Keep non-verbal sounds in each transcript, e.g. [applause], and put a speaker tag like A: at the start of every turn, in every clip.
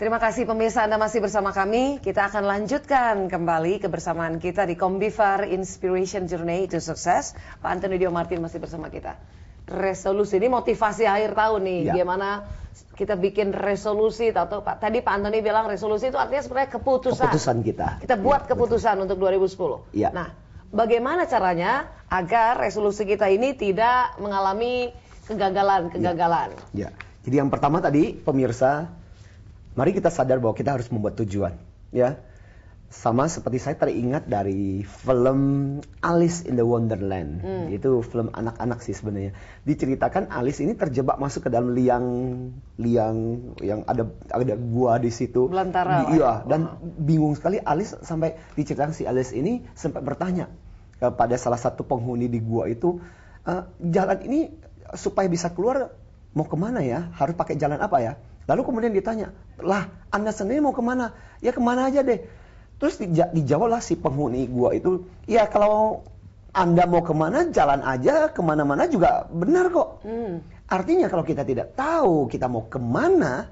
A: Terima kasih pemirsa Anda masih bersama kami. Kita akan lanjutkan kembali kebersamaan kita di Kombifar Inspiration Journey to Success. Pak Antonio Dio Martin masih bersama kita. Resolusi ini motivasi akhir tahun nih. Ya. Gimana kita bikin resolusi atau Pak tadi Pak Antoni bilang resolusi itu artinya sebenarnya keputusan. Keputusan kita. Kita buat ya, keputusan betul. untuk 2010. Ya. Nah, bagaimana caranya agar resolusi kita ini tidak mengalami kegagalan-kegagalan?
B: Ya. ya. Jadi yang pertama tadi pemirsa Mari kita sadar bahwa kita harus membuat tujuan, ya. Sama seperti saya teringat dari film Alice in the Wonderland. Hmm. Itu film anak-anak sih sebenarnya. Diceritakan Alice ini terjebak masuk ke dalam liang liang yang ada ada gua di situ. Belantara. Di, iya, dan wow. bingung sekali Alice sampai diceritakan si Alice ini sempat bertanya kepada salah satu penghuni di gua itu, e, jalan ini supaya bisa keluar mau kemana ya? Harus pakai jalan apa ya? Lalu kemudian ditanya, lah Anda sendiri mau kemana? Ya kemana aja deh. Terus dijawablah si penghuni gua itu, ya kalau Anda mau kemana jalan aja, kemana-mana juga benar kok. Hmm. Artinya kalau kita tidak tahu kita mau kemana,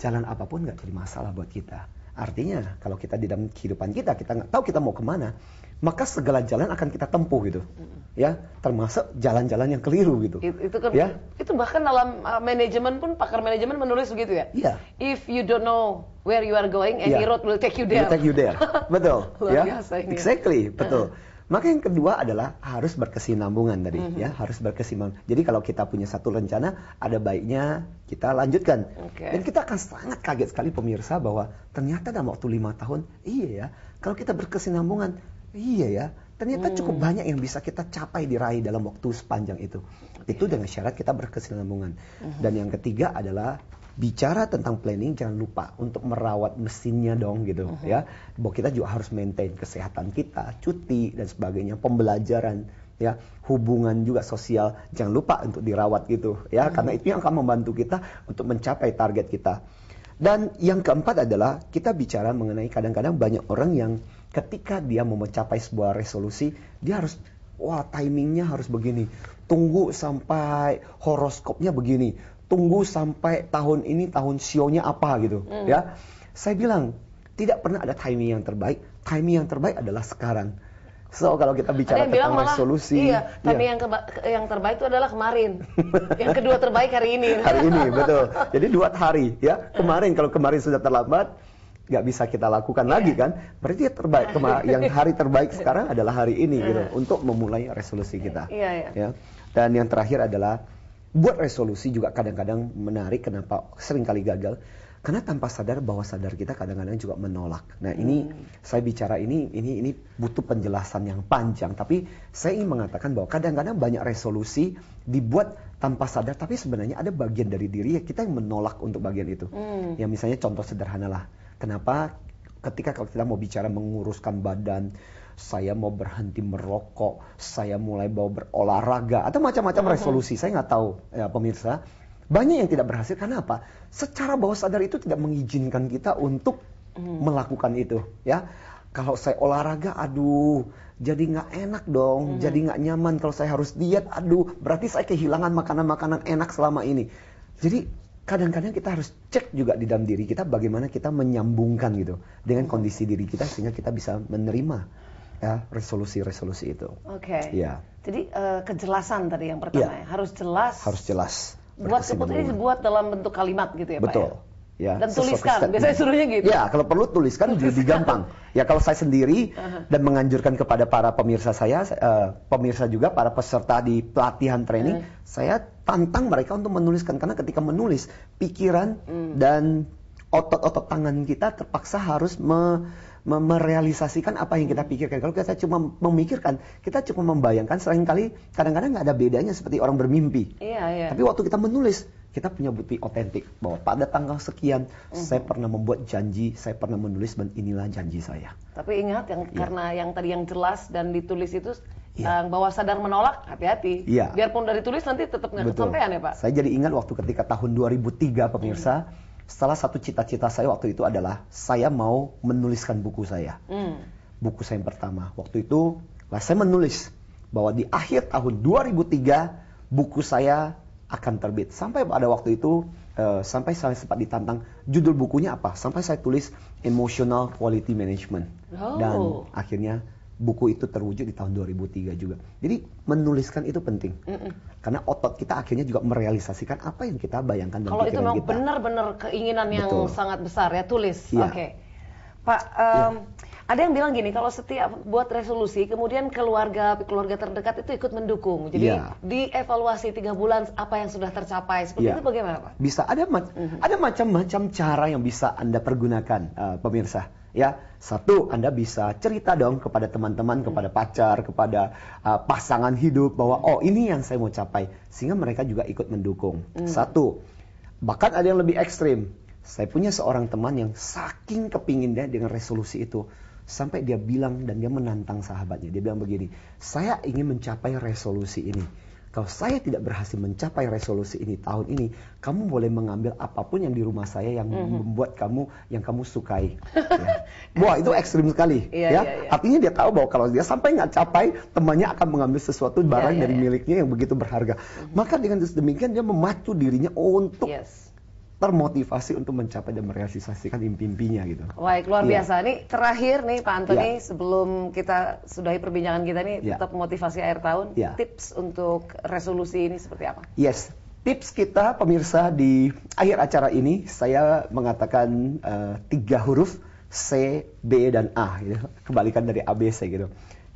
B: jalan apapun nggak jadi masalah buat kita. Artinya kalau kita di dalam kehidupan kita kita nggak tahu kita mau kemana, maka segala jalan akan kita tempuh gitu, ya termasuk jalan-jalan yang keliru gitu.
A: Itu, itu kan, ya? itu bahkan dalam uh, manajemen pun pakar manajemen menulis begitu ya. Iya. Yeah. If you don't know where you are going, any yeah. road will take you there. Will take you there,
B: [laughs] betul. Luar ya. ini. Ya. Exactly, betul. Eh. Maka yang kedua adalah harus berkesinambungan tadi mm -hmm. ya, harus berkesinambungan. Jadi kalau kita punya satu rencana, ada baiknya kita lanjutkan. Okay. Dan kita akan sangat kaget sekali pemirsa bahwa ternyata dalam waktu lima tahun, iya ya, kalau kita berkesinambungan, iya ya, Ternyata hmm. cukup banyak yang bisa kita capai diraih dalam waktu sepanjang itu. Okay. Itu dengan syarat kita berkesinambungan. Uh-huh. Dan yang ketiga adalah bicara tentang planning jangan lupa untuk merawat mesinnya dong gitu uh-huh. ya. Bahwa kita juga harus maintain kesehatan kita, cuti dan sebagainya, pembelajaran ya hubungan juga sosial jangan lupa untuk dirawat gitu ya -huh. karena itu yang akan membantu kita untuk mencapai target kita dan yang keempat adalah kita bicara mengenai kadang-kadang banyak orang yang ketika dia mau mencapai sebuah resolusi, dia harus wah timingnya harus begini. Tunggu sampai horoskopnya begini. Tunggu sampai tahun ini tahun sionya apa gitu, Hmm. ya. Saya bilang tidak pernah ada timing yang terbaik. Timing yang terbaik adalah sekarang So kalau kita bicara tentang malah, resolusi, iya, iya. tapi yang
A: yang terbaik itu adalah kemarin.
B: [laughs] yang kedua
A: terbaik hari ini. [laughs] hari ini betul.
B: Jadi dua hari ya. Kemarin kalau kemarin sudah terlambat, nggak bisa kita lakukan yeah. lagi kan berarti yang terbaik [laughs] yang hari terbaik sekarang adalah hari ini iya. gitu untuk memulai resolusi kita yeah, yeah. ya dan yang terakhir adalah buat resolusi juga kadang-kadang menarik kenapa sering kali gagal karena tanpa sadar bahwa sadar kita kadang-kadang juga menolak. Nah ini hmm. saya bicara ini ini ini butuh penjelasan yang panjang. Tapi saya ingin mengatakan bahwa kadang-kadang banyak resolusi dibuat tanpa sadar. Tapi sebenarnya ada bagian dari diri ya kita yang menolak untuk bagian itu. Hmm. Ya misalnya contoh sederhana lah. Kenapa ketika kalau kita mau bicara menguruskan badan, saya mau berhenti merokok, saya mulai bawa berolahraga atau macam-macam hmm. resolusi. Saya nggak tahu ya, pemirsa banyak yang tidak berhasil karena apa? Secara bawah sadar itu tidak mengizinkan kita untuk hmm. melakukan itu, ya. Kalau saya olahraga, aduh, jadi nggak enak dong, hmm. jadi nggak nyaman. Kalau saya harus diet, aduh, berarti saya kehilangan makanan-makanan enak selama ini. Jadi kadang-kadang kita harus cek juga di dalam diri kita bagaimana kita menyambungkan gitu dengan hmm. kondisi diri kita sehingga kita bisa menerima ya resolusi-resolusi itu. Oke. Okay. Ya.
A: Jadi uh, kejelasan tadi yang pertama ya. ya harus jelas.
B: Harus jelas
A: buat sebetulnya ini buat dalam bentuk kalimat gitu ya Betul.
B: Pak ya? Ya, dan tuliskan, biasanya suruhnya gitu. Ya, kalau perlu tuliskan, tuliskan. lebih gampang. [laughs] Ya, kalau saya sendiri uh dan menganjurkan kepada para pemirsa saya, uh, pemirsa juga para peserta di pelatihan training, uh saya tantang mereka untuk menuliskan karena ketika menulis, pikiran uh dan otot-otot tangan kita terpaksa harus me- merealisasikan apa yang kita pikirkan. Kalau kita cuma memikirkan, kita cuma membayangkan, seringkali kadang-kadang nggak ada bedanya seperti orang bermimpi. Iya, iya. Tapi waktu kita menulis, kita punya bukti otentik bahwa pada tanggal sekian uh saya pernah membuat janji, saya pernah menulis dan inilah janji saya.
A: Tapi ingat yang yeah. karena yang tadi yang jelas dan ditulis itu ya. yang eh, bawah sadar menolak hati-hati. Ya. Biarpun dari tulis nanti tetap nggak kesampaian ya Pak.
B: Saya jadi ingat waktu ketika tahun 2003 pemirsa. Hmm Salah satu cita-cita saya waktu itu adalah saya mau menuliskan buku saya. Mm. Buku saya yang pertama. Waktu itu saya menulis bahwa di akhir tahun 2003 buku saya akan terbit. Sampai pada waktu itu uh, sampai saya sempat ditantang judul bukunya apa. Sampai saya tulis Emotional Quality Management. Oh. Dan akhirnya buku itu terwujud di tahun 2003 juga. Jadi menuliskan itu penting. Mm -mm. Karena otot kita akhirnya juga merealisasikan apa yang kita bayangkan dalam Kalau itu memang
A: benar-benar keinginan yang Betul. sangat besar ya tulis. Yeah. Oke. Okay. Pak um, iya. yeah. ada yang bilang gini kalau setiap buat resolusi kemudian keluarga keluarga terdekat itu ikut mendukung. Jadi yeah. dievaluasi tiga bulan apa yang sudah tercapai. Seperti yeah. itu bagaimana, Pak?
B: Bisa ada ma mm -hmm. ada macam-macam cara yang bisa Anda pergunakan uh, pemirsa ya satu Anda bisa cerita dong kepada teman-teman hmm. kepada pacar kepada uh, pasangan hidup bahwa oh ini yang saya mau capai sehingga mereka juga ikut mendukung hmm. satu bahkan ada yang lebih ekstrim saya punya seorang teman yang saking kepingin dia dengan resolusi itu sampai dia bilang dan dia menantang sahabatnya dia bilang begini saya ingin mencapai resolusi ini kalau saya tidak berhasil mencapai resolusi ini tahun ini, kamu boleh mengambil apapun yang di rumah saya yang mm-hmm. membuat kamu yang kamu sukai. [laughs] ya. Wah itu ekstrim sekali. Yeah, ya. Yeah, yeah. Artinya dia tahu bahwa kalau dia sampai nggak capai, temannya akan mengambil sesuatu barang iya, iya, dari iya. miliknya yang begitu berharga. Mm-hmm. Maka dengan demikian dia memacu dirinya untuk yes termotivasi untuk mencapai dan merealisasikan impi-impinya gitu.
A: Baik, luar ya. biasa. nih terakhir nih Pak Antoni ya. sebelum kita sudahi perbincangan kita nih ya. tetap motivasi akhir tahun, ya. tips untuk resolusi ini seperti
B: apa? Yes. Tips kita pemirsa di akhir acara ini saya mengatakan uh, tiga huruf C, B dan A gitu. Kebalikan dari C gitu.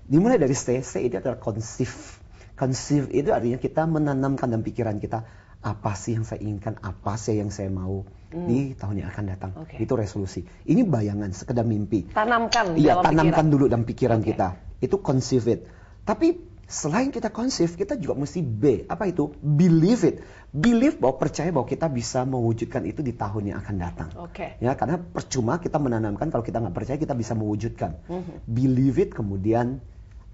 B: Dimulai dari C, C itu adalah conceive. Conceive itu artinya kita menanamkan dalam pikiran kita apa sih yang saya inginkan, apa sih yang saya mau hmm. di tahun yang akan datang. Okay. Itu resolusi. Ini bayangan, sekedar mimpi.
A: Tanamkan Iya, tanamkan pikiran.
B: dulu dalam pikiran okay. kita. Itu conceive it. Tapi selain kita conceive, kita juga mesti B. Apa itu? Believe it. Believe bahwa percaya bahwa kita bisa mewujudkan itu di tahun yang akan datang. Oke. Okay. Ya, karena percuma kita menanamkan kalau kita nggak percaya kita bisa mewujudkan. Mm -hmm. Believe it kemudian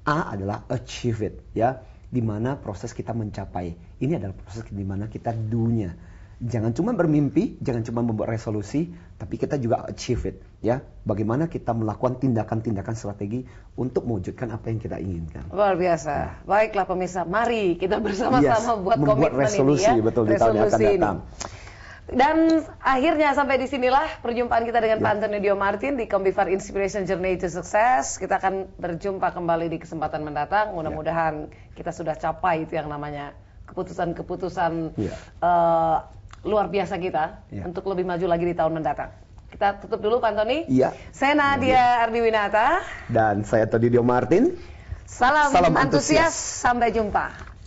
B: A adalah achieve it, ya di mana proses kita mencapai. Ini adalah proses di mana kita dunia. Jangan cuma bermimpi, jangan cuma membuat resolusi, tapi kita juga achieve it, ya. Bagaimana kita melakukan tindakan-tindakan strategi untuk mewujudkan apa yang kita inginkan.
A: Luar biasa. Ya. Baiklah pemirsa, mari kita bersama-sama yes, buat membuat komitmen resolusi, ini ya. Betul, resolusi di tahun yang akan datang. Ini. Dan akhirnya sampai disinilah perjumpaan kita dengan Pak ya. Antonio Dio Martin di Combifar Inspiration Journey to Success. Kita akan berjumpa kembali di kesempatan mendatang. Mudah-mudahan ya. kita sudah capai itu yang namanya keputusan-keputusan ya. uh, luar biasa kita ya. untuk lebih maju lagi di tahun mendatang. Kita tutup dulu Pak Antoni. Iya. Saya Nadia Ardiwinata.
B: Dan saya Tony Dio Martin.
A: Salam, Salam antusias. antusias. Sampai jumpa.